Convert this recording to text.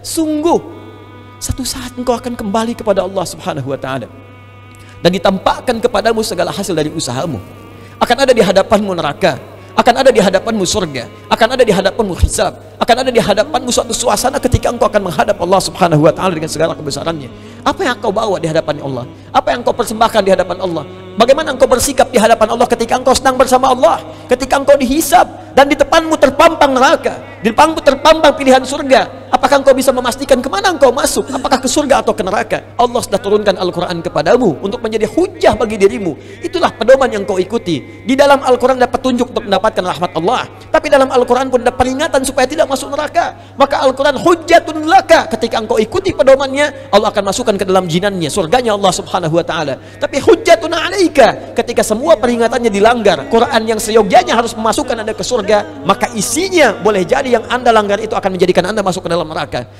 Sungguh, satu saat engkau akan kembali kepada Allah Subhanahu wa taala dan ditampakkan kepadamu segala hasil dari usahamu. Akan ada di hadapanmu neraka, akan ada di hadapanmu surga, akan ada di hadapanmu hisab, akan ada di hadapanmu suatu suasana ketika engkau akan menghadap Allah Subhanahu wa taala dengan segala kebesarannya. Apa yang engkau bawa di hadapan Allah? Apa yang engkau persembahkan di hadapan Allah? Bagaimana engkau bersikap di hadapan Allah ketika engkau sedang bersama Allah, ketika engkau dihisab, dan di depanmu terpampang neraka di depanmu terpampang pilihan surga apakah engkau bisa memastikan kemana engkau masuk apakah ke surga atau ke neraka Allah sudah turunkan Al-Quran kepadamu untuk menjadi hujah bagi dirimu itulah pedoman yang kau ikuti di dalam Al-Quran ada petunjuk untuk mendapatkan rahmat Allah tapi dalam Al-Quran pun ada peringatan supaya tidak masuk neraka maka Al-Quran hujatun laka ketika engkau ikuti pedomannya Allah akan masukkan ke dalam jinannya surganya Allah subhanahu wa ta'ala tapi hujatun alaika ketika semua peringatannya dilanggar Quran yang seyogianya harus memasukkan anda ke surga surga maka isinya boleh jadi yang anda langgar itu akan menjadikan anda masuk ke dalam neraka